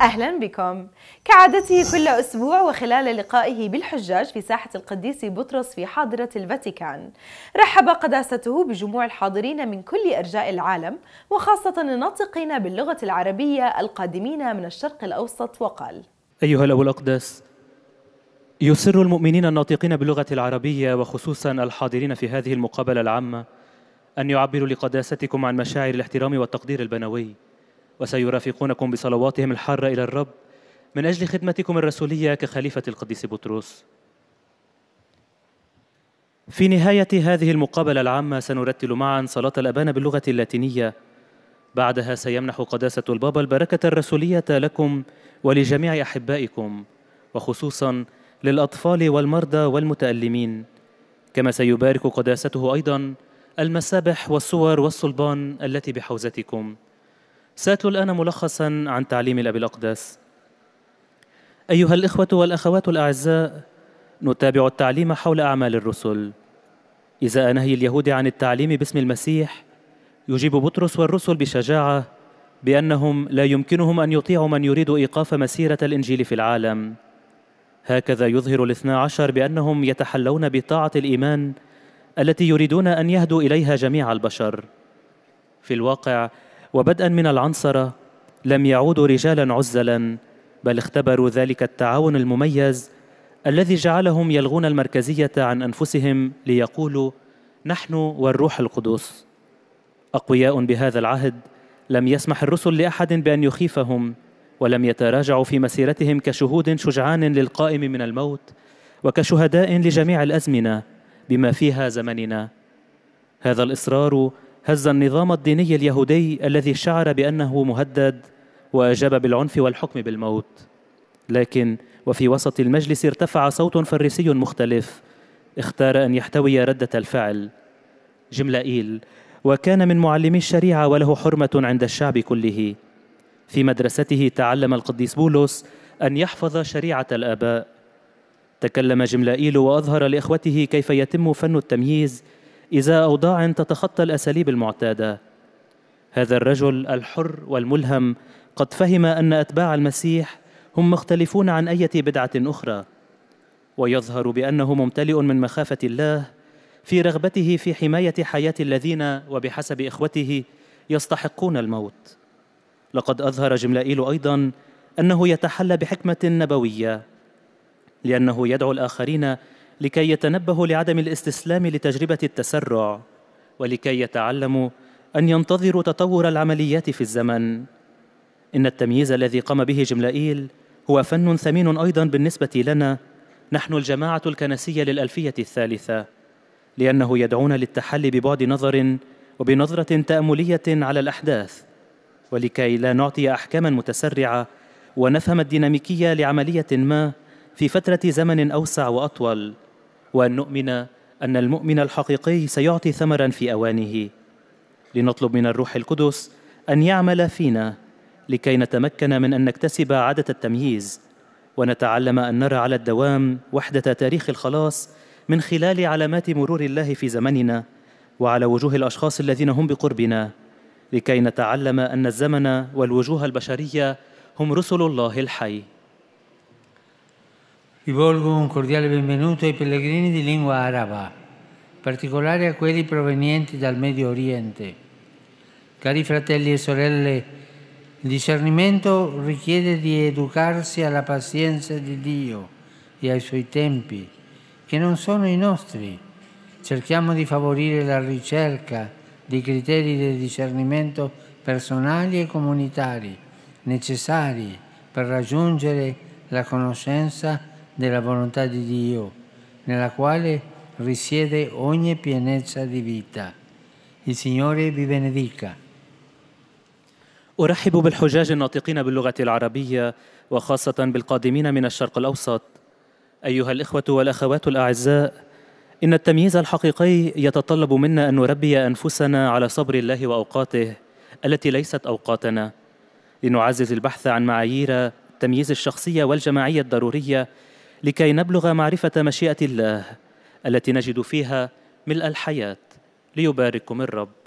أهلا بكم كعادته كل أسبوع وخلال لقائه بالحجاج في ساحة القديس بطرس في حاضرة الفاتيكان رحب قداسته بجموع الحاضرين من كل أرجاء العالم وخاصة الناطقين باللغة العربية القادمين من الشرق الأوسط وقال أيها الأبو الأقدس يسر المؤمنين الناطقين باللغة العربية وخصوصا الحاضرين في هذه المقابلة العامة أن يعبروا لقداستكم عن مشاعر الاحترام والتقدير البنوي وسيرافقونكم بصلواتهم الحارة إلى الرب من أجل خدمتكم الرسولية كخليفة القديس بطرس في نهاية هذه المقابلة العامة سنرتل معا صلاة الأبان باللغة اللاتينية بعدها سيمنح قداسة البابا البركة الرسولية لكم ولجميع أحبائكم وخصوصا للأطفال والمرضى والمتألمين كما سيبارك قداسته أيضا المسابح والصور والصلبان التي بحوزتكم ساتلو الآن ملخصا عن تعليم الأب الأقدس أيها الإخوة والأخوات الأعزاء نتابع التعليم حول أعمال الرسل إذا نهي اليهود عن التعليم باسم المسيح يجيب بطرس والرسل بشجاعة بأنهم لا يمكنهم أن يطيعوا من يريد إيقاف مسيرة الإنجيل في العالم هكذا يظهر الاثنى عشر بأنهم يتحلون بطاعة الإيمان التي يريدون أن يهدوا إليها جميع البشر في الواقع وبدءا من العنصرة لم يعودوا رجالا عزلا بل اختبروا ذلك التعاون المميز الذي جعلهم يلغون المركزية عن أنفسهم ليقولوا نحن والروح القدس أقوياء بهذا العهد لم يسمح الرسل لأحد بأن يخيفهم ولم يتراجعوا في مسيرتهم كشهود شجعان للقائم من الموت وكشهداء لجميع الأزمنة بما فيها زمننا هذا الإصرار هز النظام الديني اليهودي الذي شعر بأنه مهدد وأجاب بالعنف والحكم بالموت لكن وفي وسط المجلس ارتفع صوت فريسي مختلف اختار أن يحتوي ردة الفعل جملائيل وكان من معلمي الشريعة وله حرمة عند الشعب كله في مدرسته تعلم القديس بولس أن يحفظ شريعة الآباء تكلم جملائيل وأظهر لإخوته كيف يتم فن التمييز إذا أوضاع تتخطى الأساليب المعتادة هذا الرجل الحر والملهم قد فهم أن أتباع المسيح هم مختلفون عن أي بدعة أخرى ويظهر بأنه ممتلئ من مخافة الله في رغبته في حماية حياة الذين وبحسب إخوته يستحقون الموت لقد أظهر جملائيل أيضا أنه يتحلى بحكمة نبوية لأنه يدعو الآخرين لكي يتنبهوا لعدم الاستسلام لتجربة التسرع ولكي يتعلموا أن ينتظروا تطور العمليات في الزمن إن التمييز الذي قام به جملائيل هو فن ثمين أيضا بالنسبة لنا نحن الجماعة الكنسية للألفية الثالثة لأنه يدعونا للتحلي ببعد نظر وبنظرة تأملية على الأحداث ولكي لا نعطي أحكاما متسرعة ونفهم الديناميكية لعملية ما في فترة زمن أوسع وأطول وأن نؤمن أن المؤمن الحقيقي سيعطي ثمرا في أوانه لنطلب من الروح القدس أن يعمل فينا لكي نتمكن من أن نكتسب عادة التمييز ونتعلم أن نرى على الدوام وحدة تاريخ الخلاص من خلال علامات مرور الله في زمننا وعلى وجوه الأشخاص الذين هم بقربنا لكي نتعلم أن الزمن والوجوه البشرية هم رسل الله الحي Rivolgo un cordiale benvenuto ai pellegrini di lingua araba, in particolare a quelli provenienti dal Medio Oriente. Cari fratelli e sorelle, il discernimento richiede di educarsi alla pazienza di Dio e ai suoi tempi, che non sono i nostri. Cerchiamo di favorire la ricerca di criteri di discernimento personali e comunitari necessari per raggiungere la conoscenza e della volontà di Dio, nella quale risiede ogni pienezza di vita. Il Signore vi benedica. أرحب بالحجاج الناطقين باللغة العربية وخاصة بالقادمين من الشرق الأوسط. أيها الإخوة والأخوات الأعزاء، إن التمييز الحقيقي يتطلب منا أن نربي أنفسنا على صبر الله وأوقاته التي ليست أوقاتنا، لنعزز البحث عن معايير تمييز الشخصية والجماعية الضرورية لكي نبلغ معرفة مشيئة الله التي نجد فيها ملء الحياة ليبارككم الرب